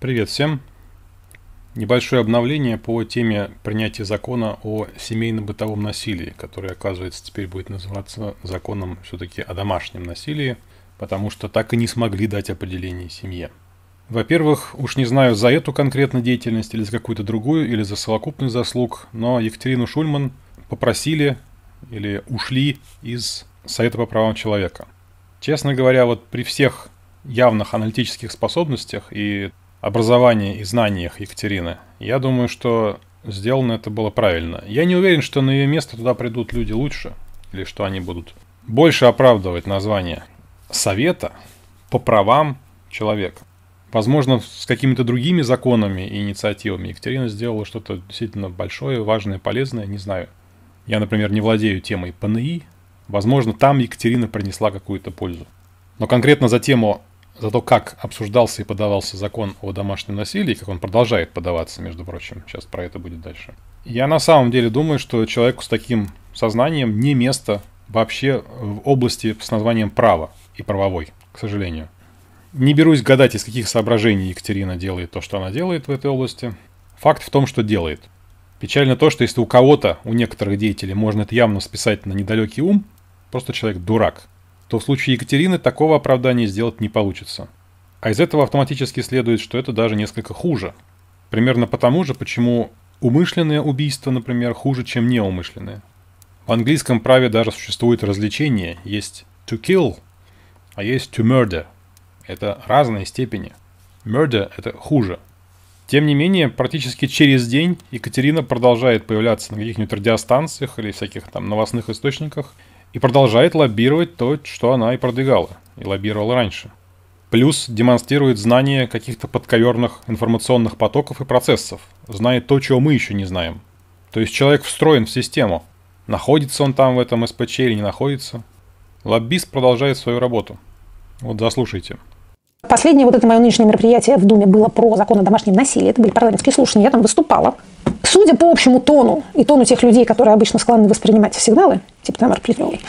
Привет всем! Небольшое обновление по теме принятия закона о семейно-бытовом насилии, который, оказывается, теперь будет называться законом все-таки о домашнем насилии, потому что так и не смогли дать определение семье. Во-первых, уж не знаю, за эту конкретно деятельность или за какую-то другую, или за совокупный заслуг, но Екатерину Шульман попросили или ушли из Совета по правам человека. Честно говоря, вот при всех явных аналитических способностях и образовании и знаниях Екатерины, я думаю, что сделано это было правильно. Я не уверен, что на ее место туда придут люди лучше, или что они будут больше оправдывать название совета по правам человека. Возможно, с какими-то другими законами и инициативами Екатерина сделала что-то действительно большое, важное, полезное, не знаю. Я, например, не владею темой ПНИ. Возможно, там Екатерина принесла какую-то пользу. Но конкретно за тему за то, как обсуждался и подавался закон о домашнем насилии, как он продолжает подаваться, между прочим. Сейчас про это будет дальше. Я на самом деле думаю, что человеку с таким сознанием не место вообще в области с названием «право» и «правовой», к сожалению. Не берусь гадать, из каких соображений Екатерина делает то, что она делает в этой области. Факт в том, что делает. Печально то, что если у кого-то, у некоторых деятелей, можно это явно списать на недалекий ум, просто человек дурак – то в случае Екатерины такого оправдания сделать не получится. А из этого автоматически следует, что это даже несколько хуже. Примерно потому же, почему умышленное убийство, например, хуже, чем неумышленное. В английском праве даже существует развлечение. Есть to kill, а есть to murder. Это разные степени. Murder – это хуже. Тем не менее, практически через день Екатерина продолжает появляться на каких-нибудь радиостанциях или всяких там новостных источниках – и продолжает лоббировать то, что она и продвигала, и лоббировала раньше. Плюс демонстрирует знание каких-то подковерных информационных потоков и процессов, знает то, чего мы еще не знаем. То есть человек встроен в систему. Находится он там в этом СПЧ или не находится. Лоббист продолжает свою работу. Вот заслушайте. Последнее вот это мое нынешнее мероприятие в Думе было про закон о домашнем насилии. Это были парламентские слушания. Я там выступала. Судя по общему тону и тону тех людей, которые обычно склонны воспринимать сигналы, типа Тамара Плетневой,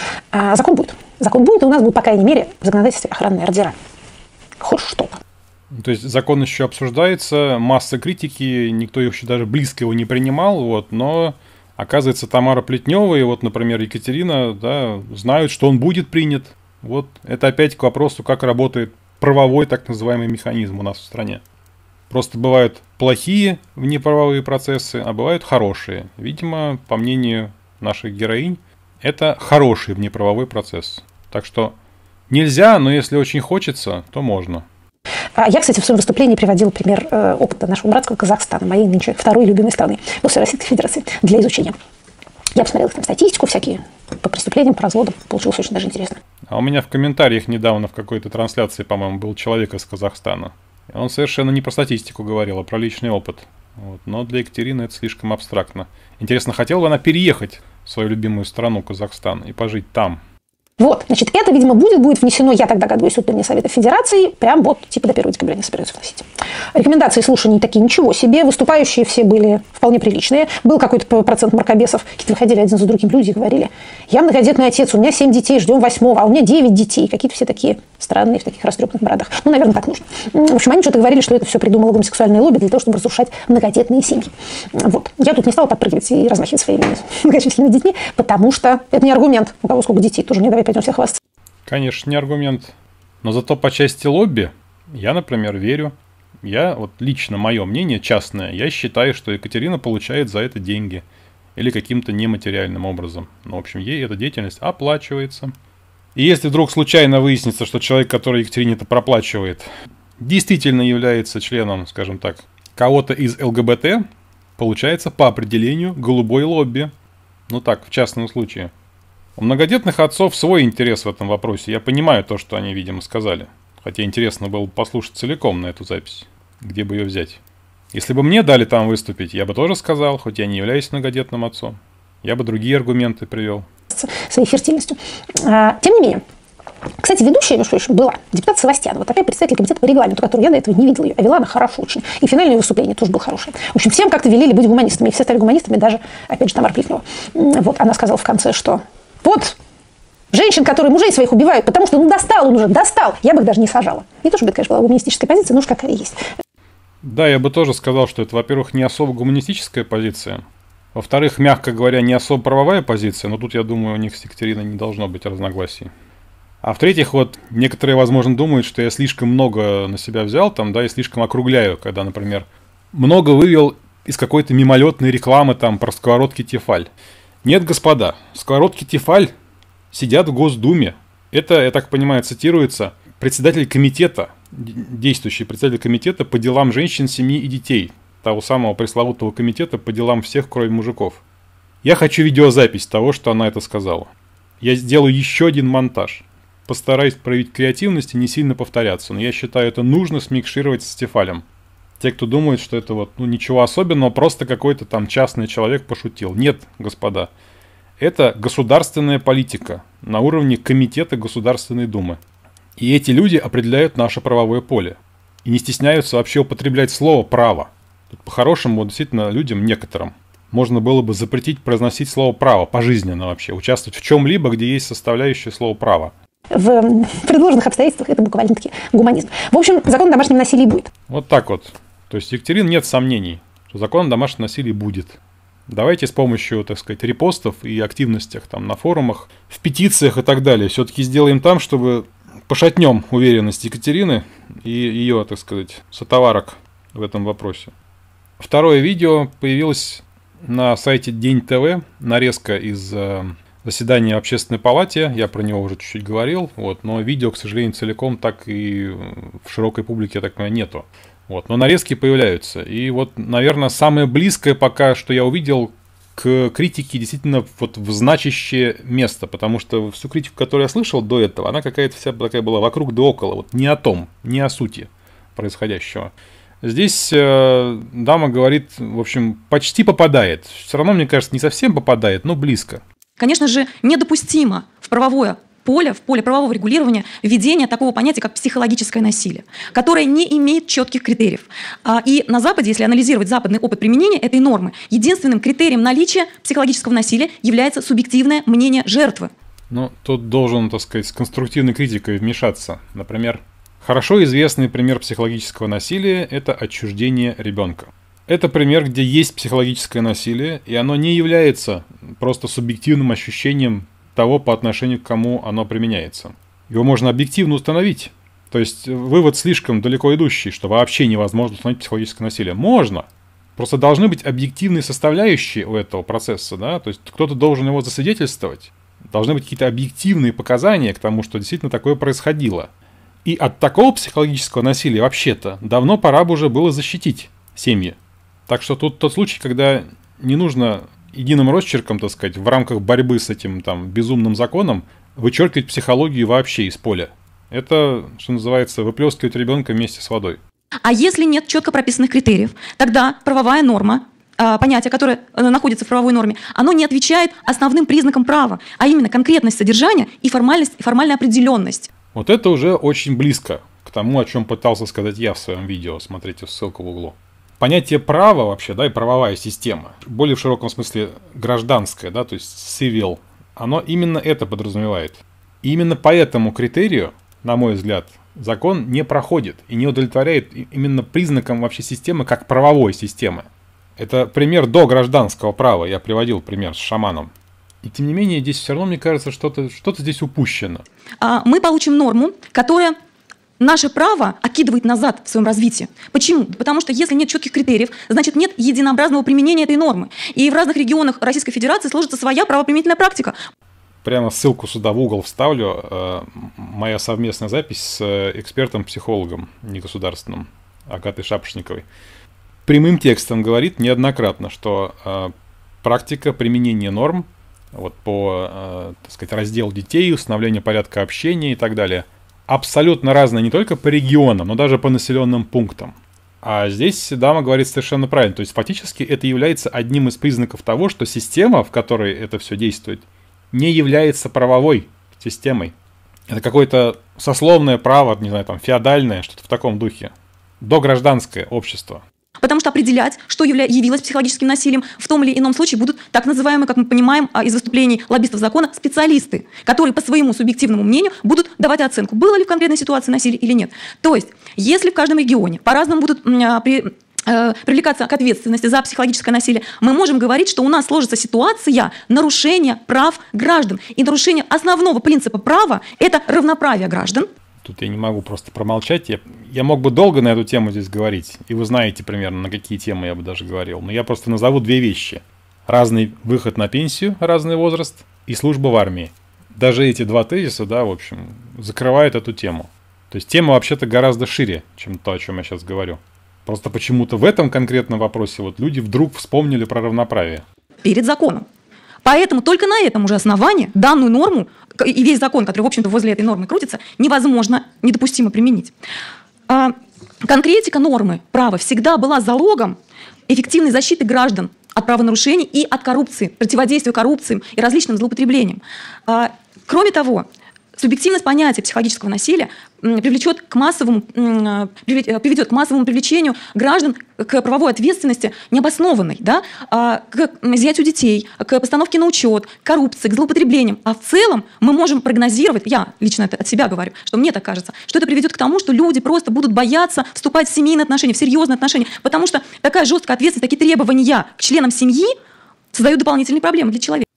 закон будет. Закон будет, и у нас будет, по крайней мере, в законодательстве охранные ордера. Хоть что-то. Ну, то есть закон еще обсуждается, масса критики, никто еще даже близко его не принимал, вот, но оказывается Тамара Плетнева и вот, например, Екатерина, да, знают, что он будет принят. Вот это опять к вопросу, как работает правовой так называемый механизм у нас в стране. Просто бывают плохие внеправовые процессы, а бывают хорошие. Видимо, по мнению наших героинь, это хороший внеправовой процесс. Так что нельзя, но если очень хочется, то можно. А я, кстати, в своем выступлении приводил пример э, опыта нашего братского Казахстана, моей нынче второй любимой страны, после Российской Федерации, для изучения. Я посмотрела там статистику всякие по преступлениям, по разводам. Получилось очень даже интересно. А у меня в комментариях недавно в какой-то трансляции, по-моему, был человек из Казахстана. Он совершенно не про статистику говорил, а про личный опыт. Вот. Но для Екатерины это слишком абстрактно. Интересно, хотела бы она переехать в свою любимую страну, Казахстан, и пожить там, вот, значит, это, видимо, будет, будет внесено, я тогда догадываюсь, утверждение Совета Федерации, прям вот, типа до 1 декабря не собираются вносить. Рекомендации слушаний такие, ничего себе, выступающие все были вполне приличные. Был какой-то процент маркобесов, какие-то выходили один за другим люди и говорили, я многодетный отец, у меня 7 детей, ждем восьмого, а у меня 9 детей. Какие-то все такие странные, в таких растрепанных бородах. Ну, наверное, так нужно. В общем, они что-то говорили, что это все придумало гомосексуальное лобби для того, чтобы разрушать многодетные семьи. Вот. Я тут не стала подпрыгивать и размахивать своими многочисленными детьми, потому что это не аргумент, у кого сколько детей, тоже не давай пойдемте хвастаться. Конечно, не аргумент. Но зато по части лобби я, например, верю. Я, вот лично мое мнение частное, я считаю, что Екатерина получает за это деньги. Или каким-то нематериальным образом. Ну, в общем, ей эта деятельность оплачивается. И если вдруг случайно выяснится, что человек, который Екатерине это проплачивает, действительно является членом, скажем так, кого-то из ЛГБТ, получается по определению голубой лобби. Ну так, в частном случае. У многодетных отцов свой интерес в этом вопросе. Я понимаю то, что они, видимо, сказали. Хотя интересно было бы послушать целиком на эту запись. Где бы ее взять? Если бы мне дали там выступить, я бы тоже сказал, хоть я не являюсь многодетным отцом. Я бы другие аргументы привел. Своей фертильностью. А, тем не менее, кстати, ведущая, между прочим, была депутат вот такая представитель комитета по регламенту, которую я до этого не видела ее, а вела она хорошо очень. И финальное выступление тоже было хорошее. В общем, всем как-то велели быть гуманистами, и все стали гуманистами, даже, опять же, Тамара Плетнева. Вот, она сказала в конце, что вот женщин, которые мужей своих убивают, потому что ну достал он уже, достал, я бы их даже не сажала. Не то чтобы, конечно, была гуманистическая позиция, но уж какая есть. Да, я бы тоже сказал, что это, во-первых, не особо гуманистическая позиция, во-вторых, мягко говоря, не особо правовая позиция, но тут, я думаю, у них с Екатериной не должно быть разногласий. А в-третьих, вот некоторые, возможно, думают, что я слишком много на себя взял там, да, и слишком округляю, когда, например, много вывел из какой-то мимолетной рекламы там про сковородки Тефаль. Нет, господа, сковородки Тефаль сидят в Госдуме. Это, я так понимаю, цитируется председатель комитета, действующий председатель комитета по делам женщин, семьи и детей, того самого пресловутого комитета по делам всех, кроме мужиков. Я хочу видеозапись того, что она это сказала. Я сделаю еще один монтаж. Постараюсь проявить креативность и не сильно повторяться, но я считаю это нужно смикшировать с Стефалем те, кто думает, что это вот ну, ничего особенного, просто какой-то там частный человек пошутил. Нет, господа, это государственная политика на уровне Комитета Государственной Думы. И эти люди определяют наше правовое поле. И не стесняются вообще употреблять слово «право». Тут по-хорошему действительно людям некоторым можно было бы запретить произносить слово «право» пожизненно вообще, участвовать в чем-либо, где есть составляющее слово «право». В предложенных обстоятельствах это буквально-таки гуманизм. В общем, закон о домашнем насилии будет. Вот так вот. То есть Екатерин нет сомнений, что закон о домашнем насилии будет. Давайте с помощью, так сказать, репостов и активностях там на форумах, в петициях и так далее, все-таки сделаем там, чтобы пошатнем уверенность Екатерины и ее, так сказать, сотоварок в этом вопросе. Второе видео появилось на сайте День ТВ, нарезка из э, заседания общественной палате, я про него уже чуть-чуть говорил, вот, но видео, к сожалению, целиком так и в широкой публике, я так понимаю, нету. Вот, но нарезки появляются. И вот, наверное, самое близкое пока, что я увидел к критике действительно вот в значащее место, потому что всю критику, которую я слышал до этого, она какая-то вся такая была вокруг да около, вот не о том, не о сути происходящего. Здесь э, дама говорит, в общем, почти попадает. Все равно, мне кажется, не совсем попадает, но близко. Конечно же, недопустимо в правовое поля, в поле правового регулирования введение такого понятия, как психологическое насилие, которое не имеет четких критериев. А, и на Западе, если анализировать западный опыт применения этой нормы, единственным критерием наличия психологического насилия является субъективное мнение жертвы. Но ну, тут должен, так сказать, с конструктивной критикой вмешаться. Например, хорошо известный пример психологического насилия – это отчуждение ребенка. Это пример, где есть психологическое насилие, и оно не является просто субъективным ощущением того, по отношению к кому оно применяется. Его можно объективно установить. То есть э, вывод слишком далеко идущий, что вообще невозможно установить психологическое насилие. Можно. Просто должны быть объективные составляющие у этого процесса, да, то есть кто-то должен его засвидетельствовать. Должны быть какие-то объективные показания к тому, что действительно такое происходило. И от такого психологического насилия вообще-то давно пора бы уже было защитить семьи. Так что тут тот случай, когда не нужно единым росчерком, так сказать, в рамках борьбы с этим там безумным законом вычеркивать психологию вообще из поля. Это, что называется, выплескивать ребенка вместе с водой. А если нет четко прописанных критериев, тогда правовая норма, а, понятие, которое э, находится в правовой норме, оно не отвечает основным признакам права, а именно конкретность содержания и формальность, и формальная определенность. Вот это уже очень близко к тому, о чем пытался сказать я в своем видео. Смотрите ссылку в углу понятие права вообще, да, и правовая система, более в широком смысле гражданская, да, то есть civil, оно именно это подразумевает. И именно по этому критерию, на мой взгляд, закон не проходит и не удовлетворяет именно признакам вообще системы как правовой системы. Это пример до гражданского права, я приводил пример с шаманом. И тем не менее, здесь все равно, мне кажется, что-то что здесь упущено. А, мы получим норму, которая наше право окидывает назад в своем развитии. Почему? Потому что если нет четких критериев, значит нет единообразного применения этой нормы. И в разных регионах Российской Федерации сложится своя правоприменительная практика. Прямо ссылку сюда в угол вставлю. Э, моя совместная запись с э, экспертом-психологом негосударственным Агатой Шапошниковой. Прямым текстом говорит неоднократно, что э, практика применения норм вот по, так сказать, разделу детей, установление порядка общения и так далее – абсолютно разная не только по регионам, но даже по населенным пунктам. А здесь дама говорит совершенно правильно. То есть фактически это является одним из признаков того, что система, в которой это все действует, не является правовой системой. Это какое-то сословное право, не знаю, там, феодальное, что-то в таком духе. Догражданское общество. Потому что определять, что явля... явилось психологическим насилием, в том или ином случае будут так называемые, как мы понимаем а, из выступлений лоббистов закона, специалисты, которые по своему субъективному мнению будут давать оценку, было ли в конкретной ситуации насилие или нет. То есть, если в каждом регионе по-разному будут а, при э, привлекаться к ответственности за психологическое насилие, мы можем говорить, что у нас сложится ситуация нарушения прав граждан. И нарушение основного принципа права – это равноправие граждан. Тут я не могу просто промолчать. Я, я мог бы долго на эту тему здесь говорить. И вы знаете примерно, на какие темы я бы даже говорил. Но я просто назову две вещи. Разный выход на пенсию, разный возраст и служба в армии. Даже эти два тезиса, да, в общем, закрывают эту тему. То есть тема вообще-то гораздо шире, чем то, о чем я сейчас говорю. Просто почему-то в этом конкретном вопросе вот люди вдруг вспомнили про равноправие. Перед законом. Поэтому только на этом уже основании данную норму и весь закон, который, в общем-то, возле этой нормы крутится, невозможно, недопустимо применить. А, конкретика нормы права всегда была залогом эффективной защиты граждан от правонарушений и от коррупции, противодействия коррупциям и различным злоупотреблениям. А, кроме того, субъективность понятия психологического насилия привлечет к массовому, э, э, приведет к массовому привлечению граждан к правовой ответственности необоснованной, да, а, к изъятию детей, к постановке на учет, к коррупции, к злоупотреблениям. А в целом мы можем прогнозировать, я лично это от себя говорю, что мне так кажется, что это приведет к тому, что люди просто будут бояться вступать в семейные отношения, в серьезные отношения, потому что такая жесткая ответственность, такие требования к членам семьи создают дополнительные проблемы для человека.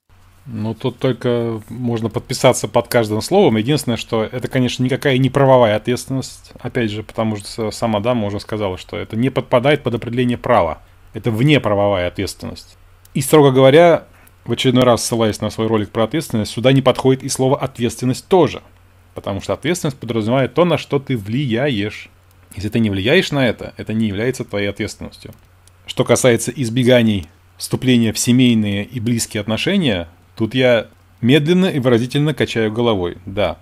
Ну, тут только можно подписаться под каждым словом. Единственное, что это, конечно, никакая не правовая ответственность, опять же, потому что сама дама уже сказала, что это не подпадает под определение права. Это вне правовая ответственность. И, строго говоря, в очередной раз ссылаясь на свой ролик про ответственность, сюда не подходит и слово «ответственность» тоже. Потому что ответственность подразумевает то, на что ты влияешь. Если ты не влияешь на это, это не является твоей ответственностью. Что касается избеганий вступления в семейные и близкие отношения, Тут я медленно и выразительно качаю головой. Да.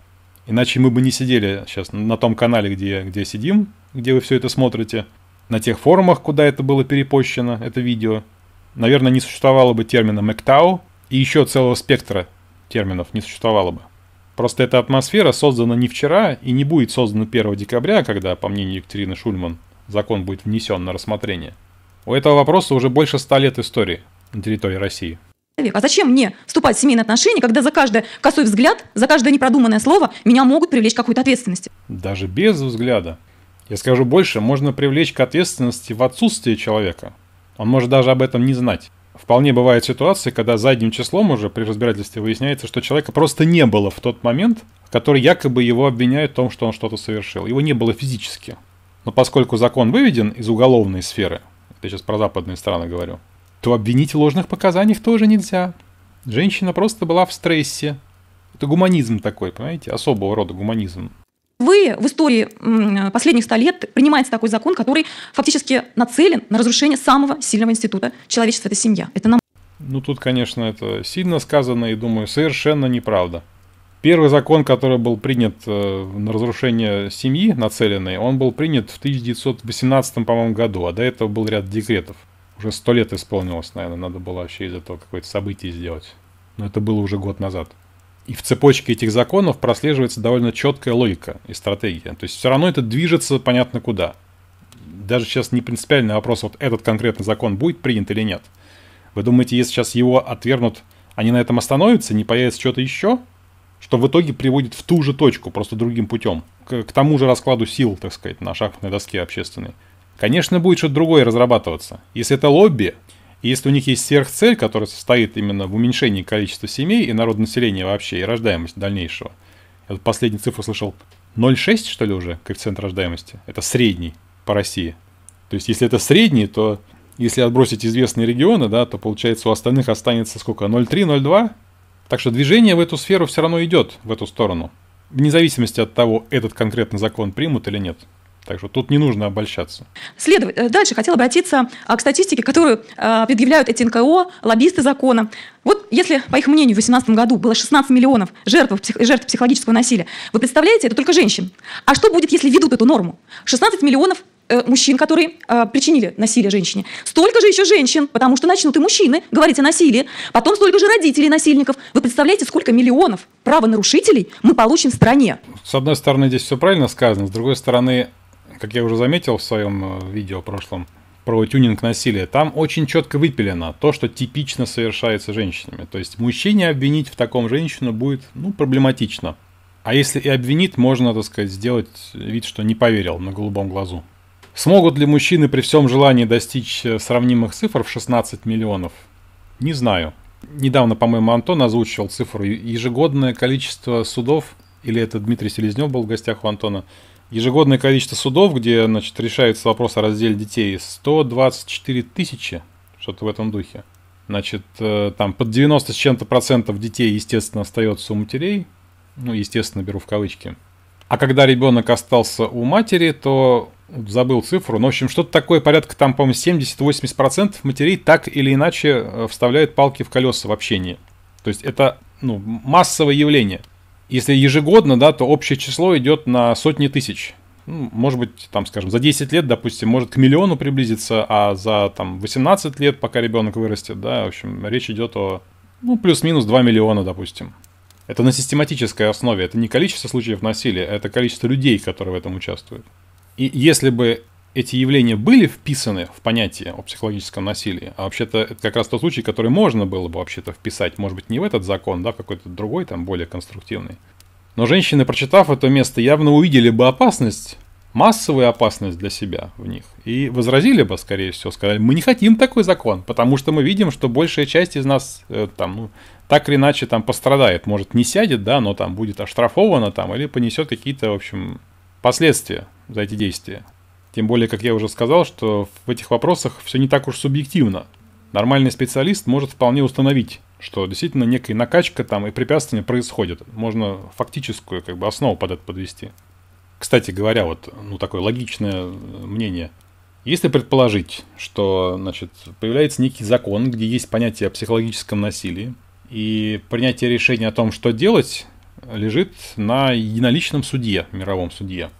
Иначе мы бы не сидели сейчас на том канале, где, где сидим, где вы все это смотрите, на тех форумах, куда это было перепощено, это видео. Наверное, не существовало бы термина «мэктау», и еще целого спектра терминов не существовало бы. Просто эта атмосфера создана не вчера и не будет создана 1 декабря, когда, по мнению Екатерины Шульман, закон будет внесен на рассмотрение. У этого вопроса уже больше ста лет истории на территории России человек. А зачем мне вступать в семейные отношения, когда за каждый косой взгляд, за каждое непродуманное слово меня могут привлечь к какой-то ответственности? Даже без взгляда. Я скажу больше, можно привлечь к ответственности в отсутствие человека. Он может даже об этом не знать. Вполне бывают ситуации, когда задним числом уже при разбирательстве выясняется, что человека просто не было в тот момент, в который якобы его обвиняют в том, что он что-то совершил. Его не было физически. Но поскольку закон выведен из уголовной сферы, я сейчас про западные страны говорю, то обвинить в ложных показаниях тоже нельзя. Женщина просто была в стрессе. Это гуманизм такой, понимаете, особого рода гуманизм. Вы в истории последних ста лет принимается такой закон, который фактически нацелен на разрушение самого сильного института человечества – это семья. Это нам... Ну, тут, конечно, это сильно сказано и, думаю, совершенно неправда. Первый закон, который был принят э, на разрушение семьи, нацеленный, он был принят в 1918, по-моему, году, а до этого был ряд декретов. Уже сто лет исполнилось, наверное, надо было вообще из этого какое-то событие сделать. Но это было уже год назад. И в цепочке этих законов прослеживается довольно четкая логика и стратегия. То есть все равно это движется понятно куда. Даже сейчас не принципиальный вопрос, вот этот конкретный закон будет принят или нет. Вы думаете, если сейчас его отвернут, они на этом остановятся, не появится что-то еще? Что в итоге приводит в ту же точку, просто другим путем. К, к тому же раскладу сил, так сказать, на шахматной доске общественной. Конечно, будет что-то другое разрабатываться. Если это лобби, и если у них есть сверхцель, которая состоит именно в уменьшении количества семей и народонаселения вообще, и рождаемости дальнейшего. Я вот последнюю цифру слышал 0,6, что ли, уже, коэффициент рождаемости. Это средний по России. То есть, если это средний, то если отбросить известные регионы, да, то получается у остальных останется сколько? 0,3-0,2? Так что движение в эту сферу все равно идет, в эту сторону. Вне зависимости от того, этот конкретный закон примут или нет. Так что тут не нужно обольщаться. Следовать. Э, дальше хотел обратиться а, к статистике, которую а, предъявляют эти НКО, лоббисты закона. Вот если, по их мнению, в 2018 году было 16 миллионов жертв, жертв психологического насилия, вы представляете, это только женщин. А что будет, если ведут эту норму? 16 миллионов э, мужчин, которые э, причинили насилие женщине. Столько же еще женщин, потому что начнут и мужчины говорить о насилии. Потом столько же родителей насильников. Вы представляете, сколько миллионов правонарушителей мы получим в стране? С одной стороны, здесь все правильно сказано. С другой стороны, как я уже заметил в своем э, видео прошлом, про тюнинг насилия, там очень четко выпилено то, что типично совершается женщинами. То есть мужчине обвинить в таком женщину будет, ну, проблематично. А если и обвинит, можно, так сказать, сделать вид, что не поверил на голубом глазу. Смогут ли мужчины при всем желании достичь э, сравнимых цифр в 16 миллионов? Не знаю. Недавно, по-моему, Антон озвучивал цифру ежегодное количество судов, или это Дмитрий Селезнев был в гостях у Антона, Ежегодное количество судов, где значит, решается вопрос о разделе детей, 124 тысячи, что-то в этом духе. Значит, э, там под 90 с чем-то процентов детей, естественно, остается у матерей. Ну, естественно, беру в кавычки. А когда ребенок остался у матери, то забыл цифру. Но, ну, в общем, что-то такое, порядка там, по-моему, 70-80% матерей так или иначе э, вставляют палки в колеса в общении. То есть это ну, массовое явление. Если ежегодно, да, то общее число идет на сотни тысяч. Ну, может быть, там, скажем, за 10 лет, допустим, может к миллиону приблизиться, а за там 18 лет, пока ребенок вырастет, да, в общем, речь идет о, ну, плюс-минус 2 миллиона, допустим. Это на систематической основе, это не количество случаев насилия, это количество людей, которые в этом участвуют. И если бы эти явления были вписаны в понятие о психологическом насилии, а вообще-то это как раз тот случай, который можно было бы вообще-то вписать, может быть, не в этот закон, да, в какой-то другой, там, более конструктивный. Но женщины, прочитав это место, явно увидели бы опасность, массовую опасность для себя в них. И возразили бы, скорее всего, сказали, мы не хотим такой закон, потому что мы видим, что большая часть из нас э, там, ну, так или иначе там пострадает. Может, не сядет, да, но там будет оштрафована там или понесет какие-то, в общем, последствия за эти действия. Тем более, как я уже сказал, что в этих вопросах все не так уж субъективно. Нормальный специалист может вполне установить, что действительно некая накачка там и препятствия происходят. Можно фактическую как бы основу под это подвести. Кстати говоря, вот ну, такое логичное э, мнение. Если предположить, что значит, появляется некий закон, где есть понятие о психологическом насилии, и принятие решения о том, что делать, лежит на единоличном суде, мировом суде –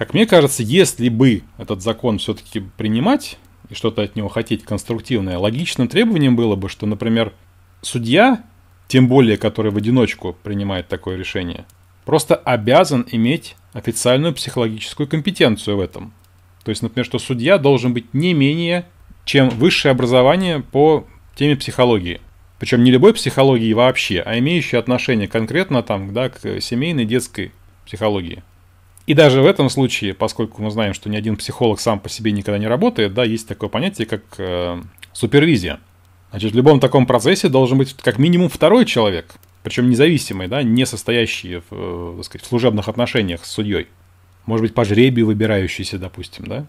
как мне кажется, если бы этот закон все-таки принимать и что-то от него хотеть конструктивное, логичным требованием было бы, что, например, судья, тем более который в одиночку принимает такое решение, просто обязан иметь официальную психологическую компетенцию в этом. То есть, например, что судья должен быть не менее, чем высшее образование по теме психологии. Причем не любой психологии вообще, а имеющей отношение конкретно там, да, к семейной, детской психологии. И даже в этом случае, поскольку мы знаем, что ни один психолог сам по себе никогда не работает, да, есть такое понятие, как э, супервизия. Значит, в любом таком процессе должен быть как минимум второй человек, причем независимый, да, не состоящий в, э, так сказать, в служебных отношениях с судьей. Может быть, по жребию выбирающийся, допустим, да,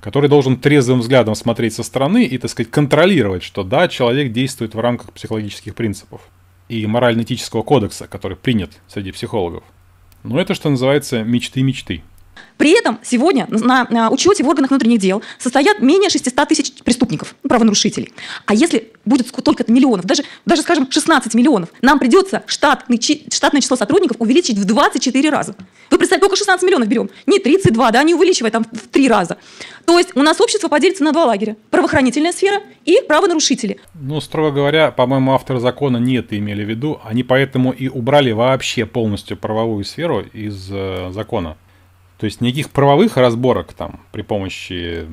который должен трезвым взглядом смотреть со стороны и, так сказать, контролировать, что да, человек действует в рамках психологических принципов и морально-этического кодекса, который принят среди психологов. Но ну, это, что называется, мечты-мечты. При этом сегодня на учете в органах внутренних дел состоят менее 600 тысяч преступников, ну, правонарушителей. А если будет только миллионов, даже, даже, скажем, 16 миллионов, нам придется штатный, штатное число сотрудников увеличить в 24 раза. Вы представьте, только 16 миллионов берем, не 32, да, не увеличивая там в 3 раза. То есть у нас общество поделится на два лагеря. Правоохранительная сфера и правонарушители. Ну, строго говоря, по-моему, авторы закона не это имели в виду. Они поэтому и убрали вообще полностью правовую сферу из э, закона. То есть никаких правовых разборок там при помощи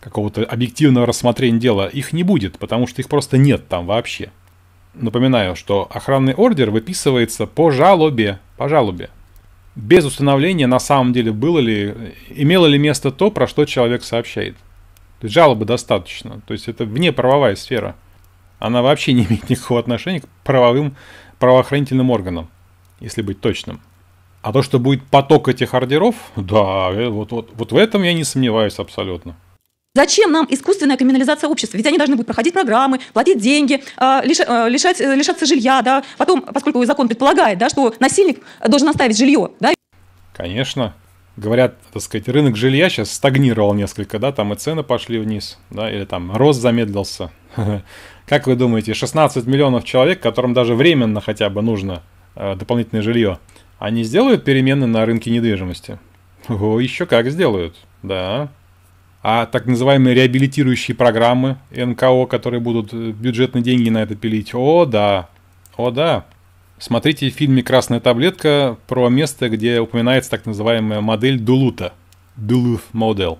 какого-то объективного рассмотрения дела их не будет, потому что их просто нет там вообще. Напоминаю, что охранный ордер выписывается по жалобе, по жалобе. Без установления на самом деле было ли, имело ли место то, про что человек сообщает. То есть жалобы достаточно. То есть это вне правовая сфера. Она вообще не имеет никакого отношения к правовым правоохранительным органам, если быть точным. А то, что будет поток этих ордеров, да, э, вот, вот, вот в этом я не сомневаюсь абсолютно. Зачем нам искусственная криминализация общества? Ведь они должны будут проходить программы, платить деньги, а, э, лишать, э, лишаться жилья, да. Потом, поскольку закон предполагает, да, что насильник должен оставить жилье, да. Конечно. Говорят, так сказать, рынок жилья сейчас стагнировал несколько, да, там и цены пошли вниз, да, или там рост замедлился. Как вы думаете, 16 миллионов человек, которым даже временно хотя бы нужно дополнительное жилье – они сделают перемены на рынке недвижимости? О, еще как сделают, да. А так называемые реабилитирующие программы НКО, которые будут э, бюджетные деньги на это пилить? О, да. О, да. Смотрите в фильме «Красная таблетка» про место, где упоминается так называемая модель Дулута. Дулут модель.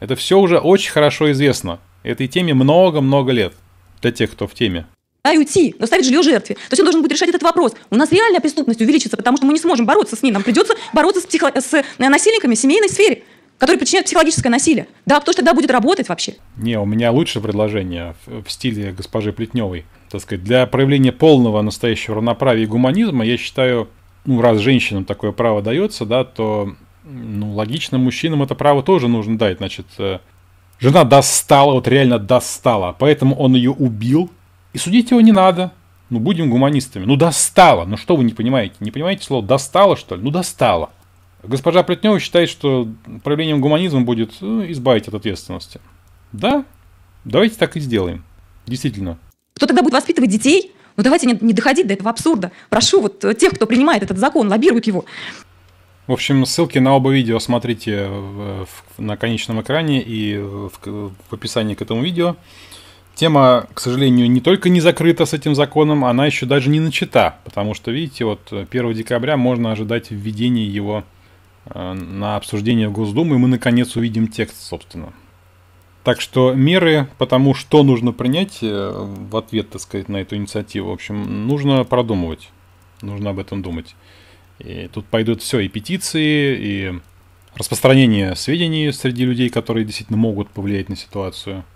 Это все уже очень хорошо известно. Этой теме много-много лет. Для тех, кто в теме да, и уйти, но ставить жилье жертве. То есть он должен будет решать этот вопрос. У нас реальная преступность увеличится, потому что мы не сможем бороться с ней. Нам придется бороться с, психо- с э, насильниками в семейной сфере которые причиняют психологическое насилие. Да, кто же тогда будет работать вообще? Не, у меня лучшее предложение в, в стиле госпожи Плетневой. Так сказать, для проявления полного настоящего равноправия и гуманизма, я считаю, ну, раз женщинам такое право дается, да, то ну, логично, мужчинам это право тоже нужно дать. Значит, э, жена достала, вот реально достала, поэтому он ее убил, и судить его не надо. Ну, будем гуманистами. Ну, достало. Ну, что вы не понимаете? Не понимаете слово «достало», что ли? Ну, достало. Госпожа Плетнева считает, что проявлением гуманизма будет ну, избавить от ответственности. Да, давайте так и сделаем. Действительно. Кто тогда будет воспитывать детей? Ну давайте не, не доходить до этого абсурда. Прошу вот э, тех, кто принимает этот закон, лоббирует его. В общем, ссылки на оба видео смотрите в, э, в, на конечном экране и в, в описании к этому видео. Тема, к сожалению, не только не закрыта с этим законом, она еще даже не начата, потому что, видите, вот 1 э, декабря можно ожидать введения его э, на обсуждение в Госдуму, и мы наконец увидим текст, собственно. Так что меры потому что нужно принять э, в ответ, так сказать, на эту инициативу, в общем, нужно продумывать, нужно об этом думать. И тут пойдут все, и петиции, и распространение сведений среди людей, которые действительно могут повлиять на ситуацию –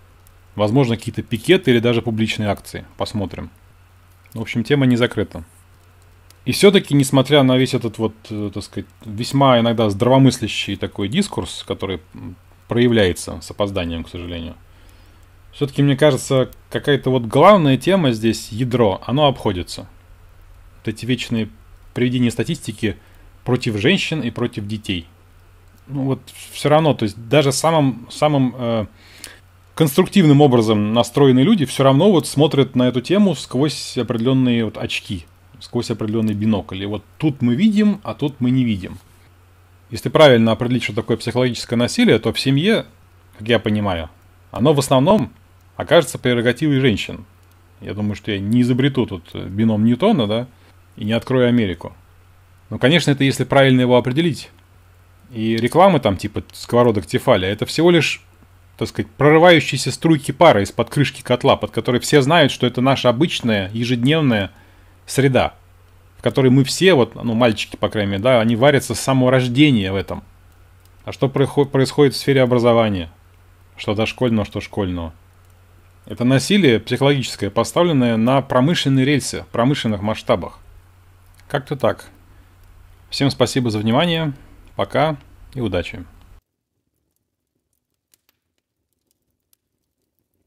Возможно, какие-то пикеты или даже публичные акции. Посмотрим. В общем, тема не закрыта. И все-таки, несмотря на весь этот вот, э, так сказать, весьма иногда здравомыслящий такой дискурс, который проявляется с опозданием, к сожалению, все-таки, мне кажется, какая-то вот главная тема здесь, ядро, оно обходится. Вот эти вечные приведения статистики против женщин и против детей. Ну вот все равно, то есть даже самым, самым э, конструктивным образом настроенные люди все равно вот смотрят на эту тему сквозь определенные вот очки, сквозь определенный бинокль. И вот тут мы видим, а тут мы не видим. Если правильно определить, что такое психологическое насилие, то в семье, как я понимаю, оно в основном окажется прерогативой женщин. Я думаю, что я не изобрету тут бином Ньютона, да, и не открою Америку. Но, конечно, это если правильно его определить. И рекламы там типа сковородок Тефаля, это всего лишь так сказать, прорывающиеся струйки пара из-под крышки котла, под которой все знают, что это наша обычная ежедневная среда, в которой мы все, вот, ну, мальчики, по крайней мере, да, они варятся с самого рождения в этом. А что происходит в сфере образования? Что дошкольного, что школьного. Это насилие психологическое, поставленное на промышленные рельсы, в промышленных масштабах. Как-то так. Всем спасибо за внимание, пока и удачи.